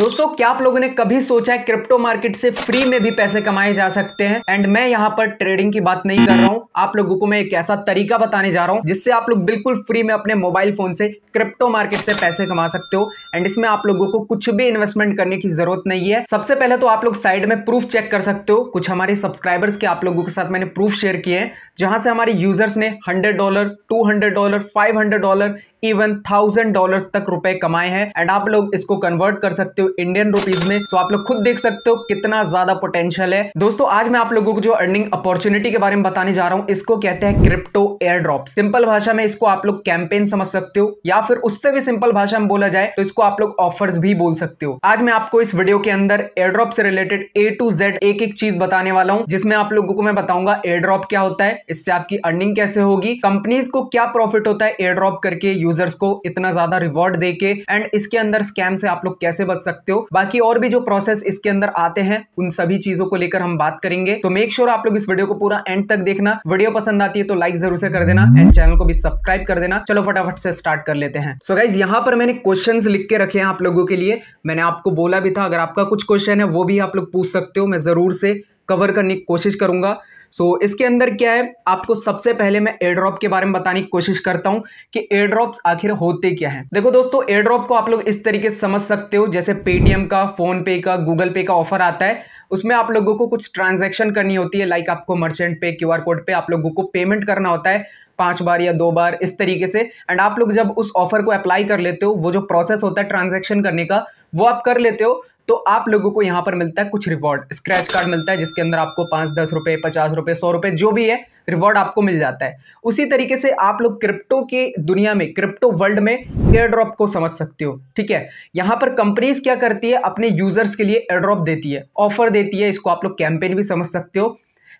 दोस्तों क्या आप लोगों ने कभी सोचा है क्रिप्टो मार्केट से फ्री में भी पैसे कमाए जा सकते हैं एंड मैं यहाँ पर ट्रेडिंग की बात नहीं कर रहा हूँ आप लोगों को मैं एक ऐसा तरीका बताने जा रहा हूँ जिससे आप लोग बिल्कुल फ्री में अपने मोबाइल फोन से क्रिप्टो मार्केट से पैसे कमा सकते हो एंड इसमें आप लोगों को कुछ भी इन्वेस्टमेंट करने की जरूरत नहीं है सबसे पहले तो आप लोग साइड में प्रूफ चेक कर सकते हो कुछ हमारे सब्सक्राइबर्स के आप लोगों के साथ मैंने प्रूफ शेयर किए हैं जहां से हमारे यूजर्स ने hundred dollar two hundred dollar five hundred dollar even thousand dollar तक रुपए कमाए हैं एंड आप लोग इसको कन्वर्ट कर सकते हो इंडियन रुपीज में तो आप लोग खुद देख सकते हो कितना ज्यादा पोटेंशियल है दोस्तों आज मैं आप लोगों को जो अर्निंग अपॉर्चुनिटी के बारे में बताने जा रहा हूँ इसको कहते हैं क्रिप्टो एयर ड्रॉप सिंपल भाषा में इसको आप लोग कैंपेन समझ सकते हो या फिर उससे भी सिंपल भाषा में बोला जाए तो इसको आप लोग ऑफर्स भी बोल सकते हो आज मैं आपको इस वीडियो के अंदर एयर ड्रॉप से रिलेटेड ए टू जेड एक एक चीज बताने वाला हूँ जिसमें आप लोगों को मैं बताऊंगा एयर ड्रॉप क्या होता है इससे आपकी अर्निंग कैसे होगी कंपनीज को क्या प्रॉफिट होता है एयर ड्रॉप करके यूजर्स को इतना ज्यादा रिवॉर्ड देके एंड इसके अंदर स्कैम से आप लोग कैसे बच सकते सकते हो बाकी और भी जो प्रोसेस इसके अंदर आते हैं उन सभी चीजों को लेकर हम बात करेंगे तो मेक श्योर sure आप लोग इस वीडियो को पूरा एंड तक देखना वीडियो पसंद आती है तो लाइक जरूर से कर देना एंड हम्म। चैनल को भी सब्सक्राइब कर देना चलो फटाफट से स्टार्ट कर लेते हैं सो गाइज यहाँ पर मैंने क्वेश्चन लिख के रखे हैं आप लोगों के लिए मैंने आपको बोला भी था अगर आपका कुछ क्वेश्चन है वो भी आप लोग पूछ सकते हो मैं जरूर से कवर करने की कोशिश करूंगा सो so, इसके अंदर क्या है आपको सबसे पहले मैं एयड्रॉप के बारे में बताने की कोशिश करता हूँ कि एयर आखिर होते क्या हैं देखो दोस्तों एयड्रॉप को आप लोग इस तरीके से समझ सकते हो जैसे पेटीएम का फोन पे का गूगल पे का ऑफर आता है उसमें आप लोगों को कुछ ट्रांजेक्शन करनी होती है लाइक आपको मर्चेंट पे आर कोड पे आप लोगों को पेमेंट करना होता है पांच बार या दो बार इस तरीके से एंड आप लोग जब उस ऑफर को अप्लाई कर लेते हो वो जो प्रोसेस होता है ट्रांजैक्शन करने का वो आप कर लेते हो तो आप लोगों को यहां पर मिलता है कुछ रिवॉर्ड स्क्रैच कार्ड मिलता है जिसके अंदर आपको पांच दस रुपए पचास रुपए सौ रुपए जो भी है रिवॉर्ड आपको मिल जाता है उसी तरीके से आप लोग क्रिप्टो की दुनिया में क्रिप्टो वर्ल्ड में एयर ड्रॉप को समझ सकते हो ठीक है यहां पर कंपनीज क्या करती है अपने यूजर्स के लिए एयर ड्रॉप देती है ऑफर देती है इसको आप लोग कैंपेन भी समझ सकते हो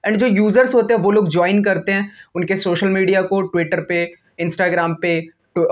एंड जो यूज़र्स होते हैं वो लोग ज्वाइन करते हैं उनके सोशल मीडिया को ट्विटर पे इंस्टाग्राम पे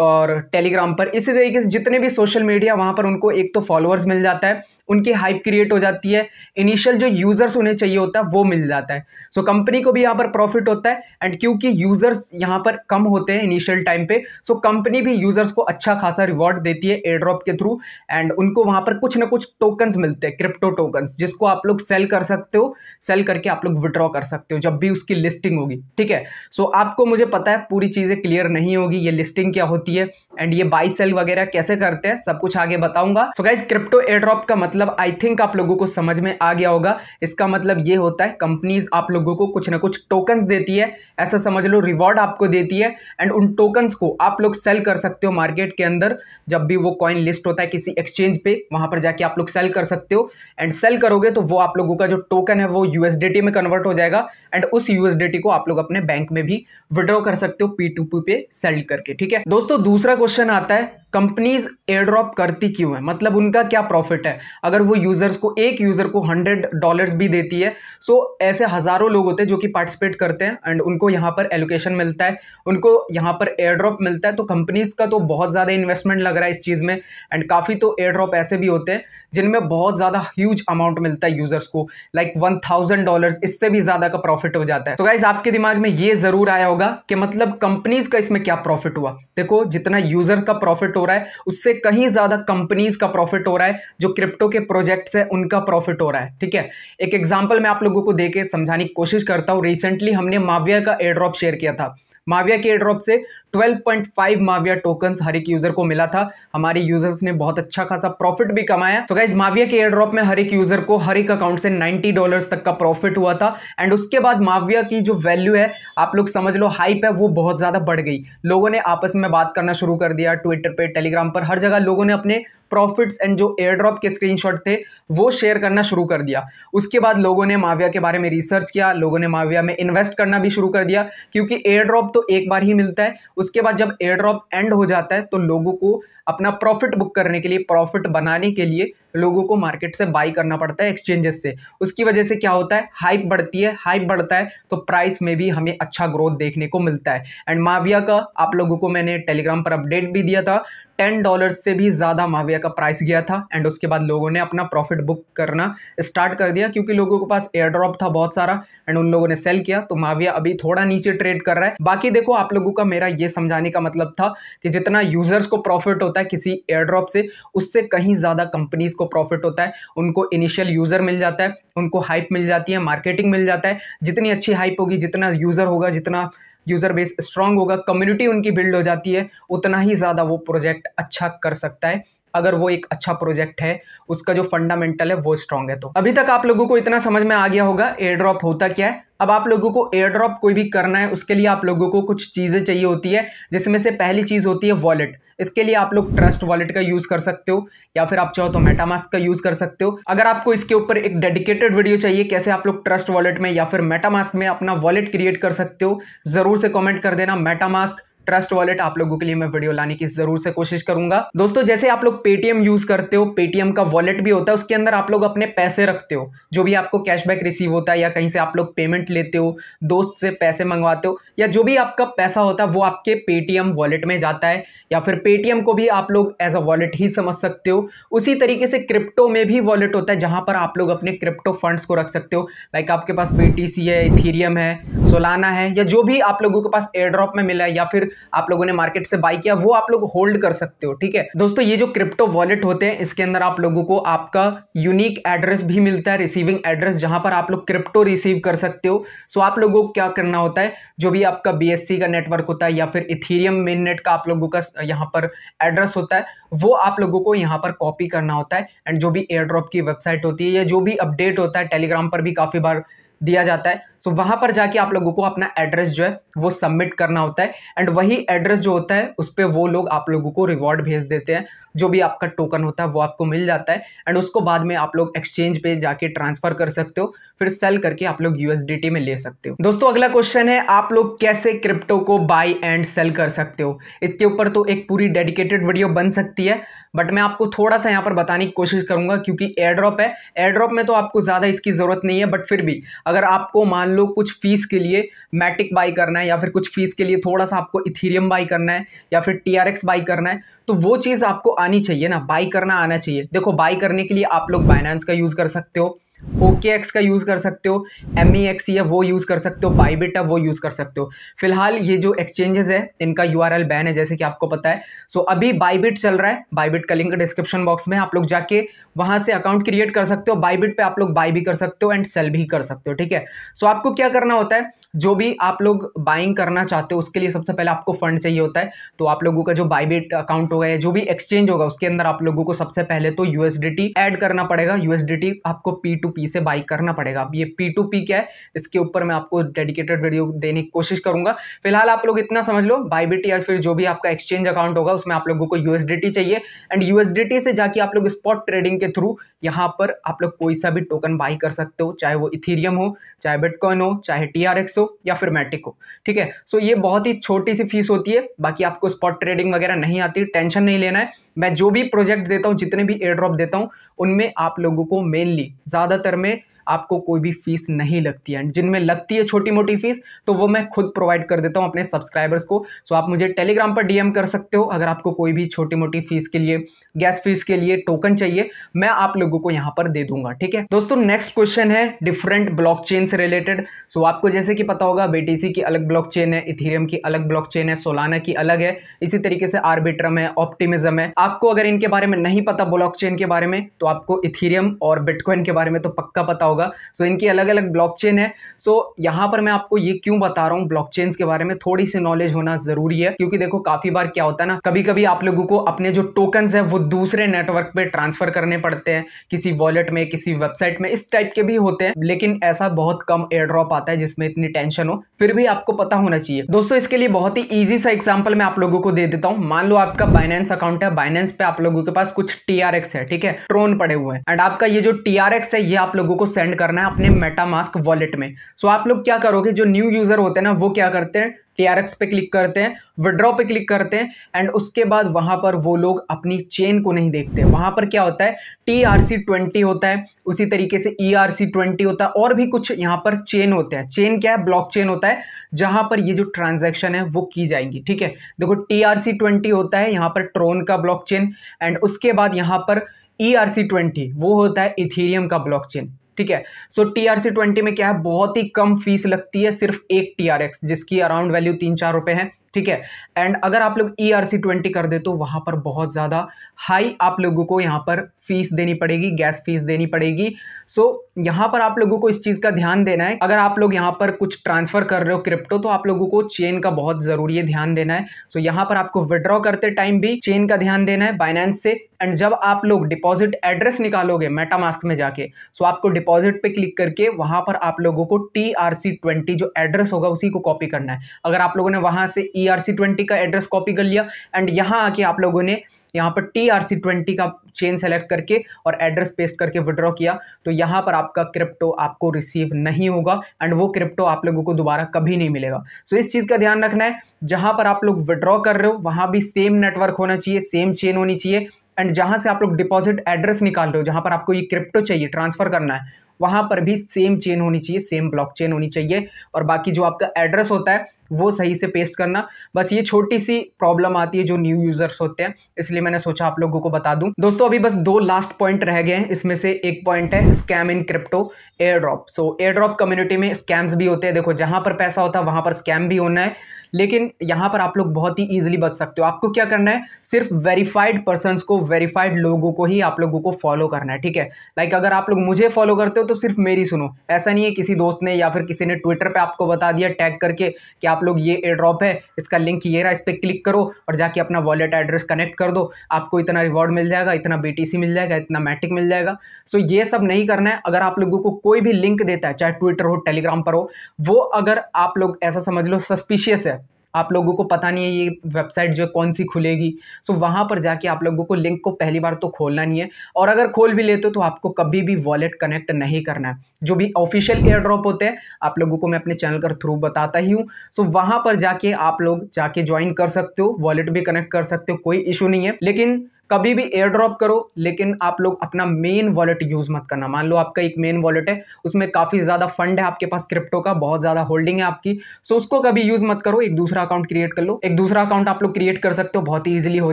और टेलीग्राम पर इसी तरीके से जितने भी सोशल मीडिया वहाँ पर उनको एक तो फॉलोअर्स मिल जाता है उनकी हाइप क्रिएट हो जाती है इनिशियल जो यूज़र्स उन्हें चाहिए होता है वो मिल जाता है सो so, कंपनी को भी यहाँ पर प्रॉफिट होता है एंड क्योंकि यूज़र्स यहाँ पर कम होते हैं इनिशियल टाइम पे सो so, कंपनी भी यूज़र्स को अच्छा खासा रिवॉर्ड देती है एयरड्रॉप के थ्रू एंड उनको वहाँ पर कुछ ना कुछ टोकन्स मिलते हैं क्रिप्टो टोकन्स जिसको आप लोग सेल कर सकते हो सेल करके आप लोग विड्रॉ कर सकते हो जब भी उसकी लिस्टिंग होगी ठीक है सो so, आपको मुझे पता है पूरी चीज़ें क्लियर नहीं होगी ये लिस्टिंग क्या होती है एंड ये बाई सेल वगैरह कैसे करते हैं सब कुछ आगे बताऊंगा सो गाइज क्रिप्टो एयरड्रॉप का मतलब मतलब आई थिंक आप लोगों को समझ में आ गया होगा इसका मतलब ये होता है कंपनीज आप लोगों को कुछ ना कुछ टोकन्स देती है ऐसा समझ लो रिवॉर्ड आपको देती है एंड उन टोकन्स को आप लोग सेल कर सकते हो मार्केट के अंदर जब भी वो कॉइन लिस्ट होता है किसी एक्सचेंज पे वहाँ पर जाके आप लोग सेल कर सकते हो एंड सेल करोगे तो वो आप लोगों का जो टोकन है वो यू में कन्वर्ट हो जाएगा एंड उस यूएसडीटी को आप लोग अपने बैंक में भी विड्रॉ कर सकते हो पी पे सेल करके ठीक है दोस्तों दूसरा क्वेश्चन आता है कंपनीज एयर ड्रॉप करती क्यों है मतलब उनका क्या प्रॉफिट है अगर वो यूज़र्स को एक यूज़र को हंड्रेड डॉलर्स भी देती है सो so ऐसे हज़ारों लोग होते हैं जो कि पार्टिसिपेट करते हैं एंड उनको यहाँ पर एलोकेशन मिलता है उनको यहाँ पर एयर ड्रॉप मिलता है तो कंपनीज़ का तो बहुत ज़्यादा इन्वेस्टमेंट लग रहा है इस चीज़ में एंड काफ़ी तो एयर ड्रॉप ऐसे भी होते हैं जिनमें बहुत ज़्यादा ह्यूज अमाउंट मिलता है यूज़र्स को लाइक वन थाउजेंड डॉलर इससे भी ज़्यादा का प्रॉफिट हो जाता है तो गाइज आपके दिमाग में ये ज़रूर आया होगा कि मतलब कंपनीज़ का इसमें क्या प्रॉफिट हुआ देखो जितना यूज़र का प्रॉफिट हो रहा है उससे कहीं ज़्यादा कंपनीज का प्रॉफिट हो रहा है जो क्रिप्टो के प्रोजेक्ट्स है उनका प्रॉफिट हो रहा है ठीक है एक एग्जाम्पल मैं आप लोगों को देके समझाने की कोशिश करता हूँ रिसेंटली हमने माविया का एयर ड्रॉप शेयर किया था माविया के ड्रॉप से 12.5 माविया टोकन हर एक यूजर को मिला था हमारे यूजर्स ने बहुत अच्छा खासा प्रॉफिट भी कमाया तो गाइज माविया के एयरड्रॉप में हर एक यूजर को हर एक अकाउंट से 90 डॉलर्स तक का प्रॉफिट हुआ था एंड उसके बाद माविया की जो वैल्यू है आप लोग समझ लो हाइप है वो बहुत ज्यादा बढ़ गई लोगों ने आपस में बात करना शुरू कर दिया ट्विटर पर टेलीग्राम पर हर जगह लोगों ने अपने प्रॉफिट्स एंड जो एयर ड्रॉप के स्क्रीनशॉट थे वो शेयर करना शुरू कर दिया उसके बाद लोगों ने माविया के बारे में रिसर्च किया लोगों ने माविया में इन्वेस्ट करना भी शुरू कर दिया क्योंकि एयर ड्रॉप तो एक बार ही मिलता है उसके बाद जब एयर ड्रॉप एंड हो जाता है तो लोगों को अपना प्रॉफिट बुक करने के लिए प्रॉफिट बनाने के लिए लोगों को मार्केट से बाई करना पड़ता है एक्सचेंजेस से उसकी वजह से क्या होता है हाइप बढ़ती है हाइप बढ़ता है तो प्राइस में भी हमें अच्छा ग्रोथ देखने को मिलता है एंड माविया का आप लोगों को मैंने टेलीग्राम पर अपडेट भी दिया था टेन डॉलर से भी ज़्यादा माविया का प्राइस गया था एंड उसके बाद लोगों ने अपना प्रॉफिट बुक करना स्टार्ट कर दिया क्योंकि लोगों के पास एयर ड्रॉप था बहुत सारा एंड उन लोगों ने सेल किया तो माविया अभी थोड़ा नीचे ट्रेड कर रहा है बाकी देखो आप लोगों का मेरा ये समझाने का मतलब था कि जितना यूजर्स को प्रॉफिट होता है किसी एयर ड्रॉप से उससे कहीं ज़्यादा कंपनीज को प्रॉफिट होता है उनको इनिशियल यूज़र मिल जाता है उनको हाइप मिल जाती है मार्केटिंग मिल जाता है जितनी अच्छी हाइप होगी जितना यूज़र होगा जितना यूज़र बेस स्ट्रांग होगा कम्युनिटी उनकी बिल्ड हो जाती है उतना ही ज़्यादा वो प्रोजेक्ट अच्छा कर सकता है अगर वो एक अच्छा प्रोजेक्ट है उसका जो फंडामेंटल है वो स्ट्रांग है तो अभी तक आप लोगों को इतना समझ में आ गया होगा एयर ड्रॉप होता क्या है अब आप लोगों को एयर ड्रॉप कोई भी करना है उसके लिए आप लोगों को कुछ चीज़ें चाहिए होती है जिसमें से पहली चीज़ होती है वॉलेट इसके लिए आप लोग ट्रस्ट वॉलेट का यूज कर सकते हो या फिर आप चाहो तो मेटामास्क का यूज कर सकते हो अगर आपको इसके ऊपर एक डेडिकेटेड वीडियो चाहिए कैसे आप लोग ट्रस्ट वॉलेट में या फिर मेटामास्क में अपना वॉलेट क्रिएट कर सकते हो जरूर से कॉमेंट कर देना मेटामास्क ट्रस्ट वॉलेट आप लोगों के लिए मैं वीडियो लाने की जरूर से कोशिश करूंगा दोस्तों जैसे आप लोग पेटीएम यूज करते हो पेटीएम का वॉलेट भी होता है उसके अंदर आप लोग अपने पैसे रखते हो जो भी आपको कैशबैक रिसीव होता है या कहीं से आप लोग पेमेंट लेते हो दोस्त से पैसे मंगवाते हो या जो भी आपका पैसा होता है वो आपके पेटीएम वॉलेट में जाता है या फिर पेटीएम को भी आप लोग एज अ वॉलेट ही समझ सकते हो उसी तरीके से क्रिप्टो में भी वॉलेट होता है जहां पर आप लोग अपने क्रिप्टो फंड्स को रख सकते हो लाइक आपके पास बी है इथीरियम है सोलाना है या जो भी आप लोगों के पास एयर ड्रॉप में मिला है या फिर आप लोगों ने मार्केट से बाई किया वो आप लोग होल्ड कर सकते हो ठीक है दोस्तों ये जो क्रिप्टो वॉलेट होते हैं इसके अंदर आप लोगों को आपका यूनिक एड्रेस भी मिलता है रिसीविंग एड्रेस जहां पर आप लोग क्रिप्टो रिसीव कर सकते हो सो आप लोगों को क्या करना होता है जो भी आपका बी का नेटवर्क होता है या फिर इथीरियम मेन नेट का आप लोगों का यहाँ पर एड्रेस होता है वो आप लोगों को यहाँ पर कॉपी करना होता है एंड जो भी एयर ड्रॉप की वेबसाइट होती है या जो भी अपडेट होता है टेलीग्राम पर भी काफ़ी बार दिया जाता है सो so, वहाँ पर जाके आप लोगों को अपना एड्रेस जो है वो सबमिट करना होता है एंड वही एड्रेस जो होता है उस पर वो लोग आप लोगों को रिवॉर्ड भेज देते हैं जो भी आपका टोकन होता है वो आपको मिल जाता है एंड उसको बाद में आप लोग एक्सचेंज पे जाके ट्रांसफ़र कर सकते हो फिर सेल करके आप लोग यूएसडीटी में ले सकते हो दोस्तों अगला क्वेश्चन है आप लोग कैसे क्रिप्टो को बाई एंड सेल कर सकते हो इसके ऊपर तो एक पूरी डेडिकेटेड वीडियो बन सकती है बट मैं आपको थोड़ा सा यहाँ पर बताने की कोशिश करूंगा क्योंकि ड्रॉप है एयड्रॉप में तो आपको ज़्यादा इसकी ज़रूरत नहीं है बट फिर भी अगर आपको मान लो कुछ फीस के लिए मैटिक बाई करना है या फिर कुछ फीस के लिए थोड़ा सा आपको इथीरियम बाई करना है या फिर टी बाई करना है तो वो चीज़ आपको आनी चाहिए ना बाई करना आना चाहिए देखो बाई करने के लिए आप लोग बाइनेंस का यूज़ कर सकते हो ओके एक्स का यूज़ कर सकते हो एम ई एक्स या वो यूज़ कर सकते हो पाइबेटा वो यूज़ कर सकते हो फिलहाल ये जो एक्सचेंजेस है इनका यू आर एल बैन है जैसे कि आपको पता है सो so, अभी बाईबिट चल रहा है बाईबिट का लिंक डिस्क्रिप्शन बॉक्स में आप लोग जाके वहाँ से अकाउंट क्रिएट कर सकते हो बाईबिट पे आप लोग बाई भी कर सकते हो एंड सेल भी कर सकते हो ठीक है सो so, आपको क्या करना होता है जो भी आप लोग बाइंग करना चाहते हो उसके लिए सबसे पहले आपको फंड चाहिए होता है तो आप लोगों का जो बाईबेट अकाउंट होगा या जो भी एक्सचेंज होगा उसके अंदर आप लोगों को सबसे पहले तो यूएसडीटी ऐड करना पड़ेगा यूएसडीटी आपको पी टू पी से बाई करना पड़ेगा अब ये पी टू पी क्या है इसके ऊपर मैं आपको डेडिकेटेड वीडियो देने की कोशिश करूंगा फिलहाल आप लोग इतना समझ लो बाईबेट या फिर जो भी आपका एक्सचेंज अकाउंट होगा उसमें आप लोगों को यूएसडीटी चाहिए एंड यूएसडीटी से जाके आप लोग स्पॉट ट्रेडिंग के थ्रू यहाँ पर आप लोग कोई सा भी टोकन बाई कर सकते हो चाहे वो इथीरियम हो चाहे बिटकॉइन हो चाहे टी हो या फिर मैटिक हो ठीक है सो ये बहुत ही छोटी सी फीस होती है बाकी आपको स्पॉट ट्रेडिंग वगैरह नहीं आती टेंशन नहीं लेना है मैं जो भी प्रोजेक्ट देता हूँ जितने भी एयर ड्रॉप देता हूँ उनमें आप लोगों को मेनली ज़्यादातर में आपको कोई भी फीस नहीं लगती है जिनमें लगती है छोटी मोटी फीस तो वो मैं खुद प्रोवाइड कर देता हूँ अपने सब्सक्राइबर्स को सो आप मुझे टेलीग्राम पर डीएम कर सकते हो अगर आपको कोई भी छोटी मोटी फीस के लिए गैस फीस के लिए टोकन चाहिए मैं आप लोगों को यहाँ पर दे दूंगा ठीक है दोस्तों नेक्स्ट क्वेश्चन है डिफरेंट ब्लॉक से रिलेटेड सो आपको जैसे कि पता होगा बेटीसी की अलग ब्लॉक है इथीरियम की अलग ब्लॉक है सोलाना की अलग है इसी तरीके से आर्बिट्रम है ऑप्टिमिज्म है आपको अगर इनके बारे में नहीं पता ब्लॉक के बारे में तो आपको इथीरियम और बिटकॉइन के बारे में तो पक्का पता होगा होगा सो so, इनकी अलग अलग ब्लॉकचेन है सो so, यहाँ पर मैं आपको ये क्यों बता रहा हूँ ब्लॉकचेन्स के बारे में थोड़ी सी नॉलेज होना जरूरी है क्योंकि देखो काफी बार क्या होता है ना कभी कभी आप लोगों को अपने जो टोकन है वो दूसरे नेटवर्क पे ट्रांसफर करने पड़ते हैं किसी वॉलेट में किसी वेबसाइट में इस टाइप के भी होते हैं लेकिन ऐसा बहुत कम एयर ड्रॉप आता है जिसमें इतनी टेंशन हो फिर भी आपको पता होना चाहिए दोस्तों इसके लिए बहुत ही ईजी सा एग्जाम्पल मैं आप लोगों को दे देता हूँ मान लो आपका बाइनेंस अकाउंट है बाइनेंस पे आप लोगों के पास कुछ टीआरएक्स है ठीक है ट्रोन पड़े हुए हैं एंड आपका ये जो टीआरएक्स है ये आप लोगों को सेंड सेंड करना है अपने मेटामास्क वॉलेट में सो आप लोग क्या करोगे जो न्यू यूज़र होते हैं ना वो क्या करते हैं टीआरएक्स पे क्लिक करते हैं विड्रॉ पे क्लिक करते हैं एंड उसके बाद वहां पर वो लोग अपनी चेन को नहीं देखते वहां पर क्या होता है टी आर सी ट्वेंटी होता है उसी तरीके से ई आर सी ट्वेंटी होता है और भी कुछ यहाँ पर चेन होते हैं चेन क्या है ब्लॉक चेन होता है जहां पर ये जो ट्रांजेक्शन है वो की जाएंगी ठीक है देखो टी आर सी ट्वेंटी होता है यहाँ पर ट्रोन का ब्लॉक चेन एंड उसके बाद यहाँ पर ई आर सी ट्वेंटी वो होता है इथीरियम का ब्लॉक चेन ठीक है so T R C twenty में क्या है बहुत ही कम फीस लगती है सिर्फ एक टी आर एक्स जिसकी अराउंड वैल्यू तीन चार रुपए है ठीक है एंड अगर आप लोग ई आर सी ट्वेंटी कर दे तो वहां पर बहुत ज़्यादा हाई आप लोगों को यहाँ पर फीस देनी पड़ेगी गैस फीस देनी पड़ेगी सो so, यहाँ पर आप लोगों को इस चीज़ का ध्यान देना है अगर आप लोग यहाँ पर कुछ ट्रांसफ़र कर रहे हो क्रिप्टो तो आप लोगों को चेन का बहुत ज़रूरी है ध्यान देना है सो so, यहाँ पर आपको विड्रॉ करते टाइम भी चेन का ध्यान देना है बाइनेंस से एंड जब आप लोग डिपॉजिट एड्रेस निकालोगे मेटामास्क में जाके सो so आपको डिपॉजिट पे क्लिक करके वहां पर आप लोगों को टी जो एड्रेस होगा उसी को कॉपी करना है अगर आप लोगों ने वहां से E e T R C twenty का एड्रेस कॉपी कर लिया एंड यहाँ आके आप लोगों ने यहाँ पर टी आर सी ट्वेंटी का चेन सेलेक्ट करके और एड्रेस पेस्ट करके विड्रॉ किया तो यहाँ पर आपका क्रिप्टो आपको रिसीव नहीं होगा एंड वो क्रिप्टो आप लोगों को दोबारा कभी नहीं मिलेगा सो so, इस चीज़ का ध्यान रखना है जहाँ पर आप लोग विड्रॉ कर रहे हो वहाँ भी सेम नेटवर्क होना चाहिए सेम चेन होनी चाहिए एंड जहाँ से आप लोग डिपॉजिट एड्रेस निकाल रहे हो जहाँ पर आपको ये क्रिप्टो चाहिए ट्रांसफ़र करना है वहाँ पर भी सेम चेन होनी चाहिए सेम ब्लॉक चेन होनी चाहिए और बाकी जो आपका एड्रेस होता है वो सही से पेस्ट करना बस ये छोटी सी प्रॉब्लम आती है जो न्यू यूज़र्स होते हैं इसलिए मैंने सोचा आप लोगों को बता दूं दोस्तों अभी बस दो लास्ट पॉइंट रह गए हैं इसमें से एक पॉइंट है scam in crypto air drop so air drop community में स्कैम्स भी होते हैं देखो जहां पर पैसा होता है वहां पर स्कैम भी होना है लेकिन यहाँ पर आप लोग बहुत ही ईजिली बच सकते हो आपको क्या करना है सिर्फ वेरीफाइड पर्सन को वेरीफाइड लोगों को ही आप लोगों को फॉलो करना है ठीक है लाइक अगर आप लोग मुझे फॉलो करते हो तो सिर्फ मेरी सुनो ऐसा नहीं है किसी दोस्त ने या फिर किसी ने ट्विटर पर आपको बता दिया टैग करके कि आप आप लोग ये एयर ड्रॉप है इसका लिंक ये रहा इस पर क्लिक करो और जाके अपना वॉलेट एड्रेस कनेक्ट कर दो आपको इतना रिवॉर्ड मिल जाएगा इतना बी मिल जाएगा इतना मैटिक मिल जाएगा सो ये सब नहीं करना है अगर आप लोगों को कोई भी लिंक देता है चाहे ट्विटर हो टेलीग्राम पर हो वो अगर आप लोग ऐसा समझ लो सस्पिशियस है आप लोगों को पता नहीं है ये वेबसाइट जो है कौन सी खुलेगी सो वहाँ पर जाके आप लोगों को लिंक को पहली बार तो खोलना नहीं है और अगर खोल भी लेते हो तो आपको कभी भी वॉलेट कनेक्ट नहीं करना है जो भी ऑफिशियल एयर ड्रॉप होते हैं आप लोगों को मैं अपने चैनल का थ्रू बताता ही हूँ सो वहाँ पर जाके आप लोग जाके ज्वाइन कर सकते हो वॉलेट भी कनेक्ट कर सकते हो कोई इशू नहीं है लेकिन कभी भी एयर ड्रॉप करो लेकिन आप लोग अपना मेन वॉलेट यूज़ मत करना मान लो आपका एक मेन वॉलेट है उसमें काफ़ी ज़्यादा फंड है आपके पास क्रिप्टो का बहुत ज़्यादा होल्डिंग है आपकी सो उसको कभी यूज़ मत करो एक दूसरा अकाउंट क्रिएट कर लो एक दूसरा अकाउंट आप लोग क्रिएट कर सकते हो बहुत ही ईजिली हो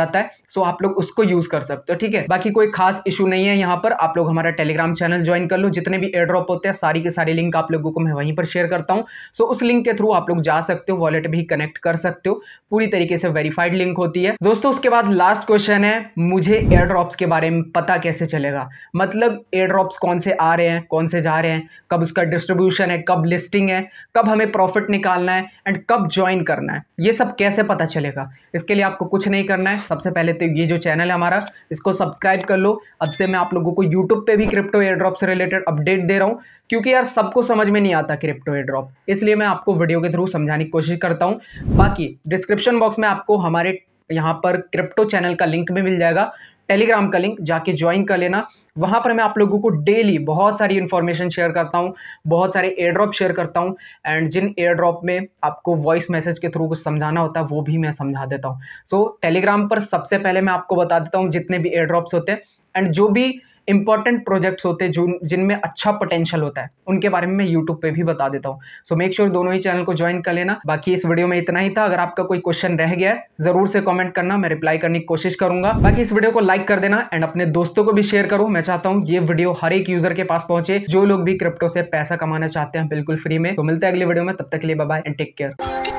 जाता है सो आप लोग उसको यूज़ कर सकते हो ठीक है बाकी कोई खास इशू नहीं है यहाँ पर आप लोग हमारा टेलीग्राम चैनल ज्वाइन कर लो जितने भी एयर ड्रॉप होते हैं सारी के सारी लिंक आप लोगों को मैं वहीं पर शेयर करता हूँ सो उस लिंक के थ्रू आप लोग जा सकते हो वॉलेट भी कनेक्ट कर सकते हो पूरी तरीके से वेरीफाइड लिंक होती है दोस्तों उसके बाद लास्ट क्वेश्चन है मुझे एयर ड्रॉप्स के बारे में पता कैसे चलेगा मतलब एयर ड्रॉप्स कौन से आ रहे हैं कौन से जा रहे हैं कब उसका डिस्ट्रीब्यूशन है कब लिस्टिंग है कब हमें प्रॉफिट निकालना है एंड कब ज्वाइन करना है ये सब कैसे पता चलेगा इसके लिए आपको कुछ नहीं करना है सबसे पहले तो ये जो चैनल है हमारा इसको सब्सक्राइब कर लो अब से मैं आप लोगों को यूट्यूब पर भी क्रिप्टो एयर ड्रॉप से रिलेटेड अपडेट दे रहा हूँ क्योंकि यार सबको समझ में नहीं आता क्रिप्टो एयर ड्रॉप इसलिए मैं आपको वीडियो के थ्रू समझाने की कोशिश करता हूँ बाकी डिस्क्रिप्शन बॉक्स में आपको हमारे यहाँ पर क्रिप्टो चैनल का लिंक भी मिल जाएगा टेलीग्राम का लिंक जाके ज्वाइन कर लेना वहाँ पर मैं आप लोगों को डेली बहुत सारी इन्फॉर्मेशन शेयर करता हूँ बहुत सारे एयर ड्रॉप शेयर करता हूँ एंड जिन एयर ड्रॉप में आपको वॉइस मैसेज के थ्रू कुछ समझाना होता है वो भी मैं समझा देता हूँ सो so, टेलीग्राम पर सबसे पहले मैं आपको बता देता हूँ जितने भी एयर ड्रॉप्स होते हैं एंड जो भी इंपॉर्टेंट प्रोजेक्ट्स होते हैं जो जिनमें अच्छा पोटेंशियल होता है उनके बारे में मैं यूट्यूब पे भी बता देता हूँ सो मेक श्योर दोनों ही चैनल को ज्वाइन कर लेना बाकी इस वीडियो में इतना ही था अगर आपका कोई क्वेश्चन रह गया है जरूर से कॉमेंट करना मैं रिप्लाई करने की कोशिश करूंगा बाकी इस वीडियो को लाइक कर देना एंड अपने दोस्तों को भी शेयर करो मैं चाहता हूँ ये वीडियो हर एक यूजर के पास पहुंचे जो लोग भी क्रिप्टो से पैसा कमाना चाहते हैं बिल्कुल फ्री में तो मिलते हैं अगले वीडियो में तब तक के लिए बाय एंड टेक केयर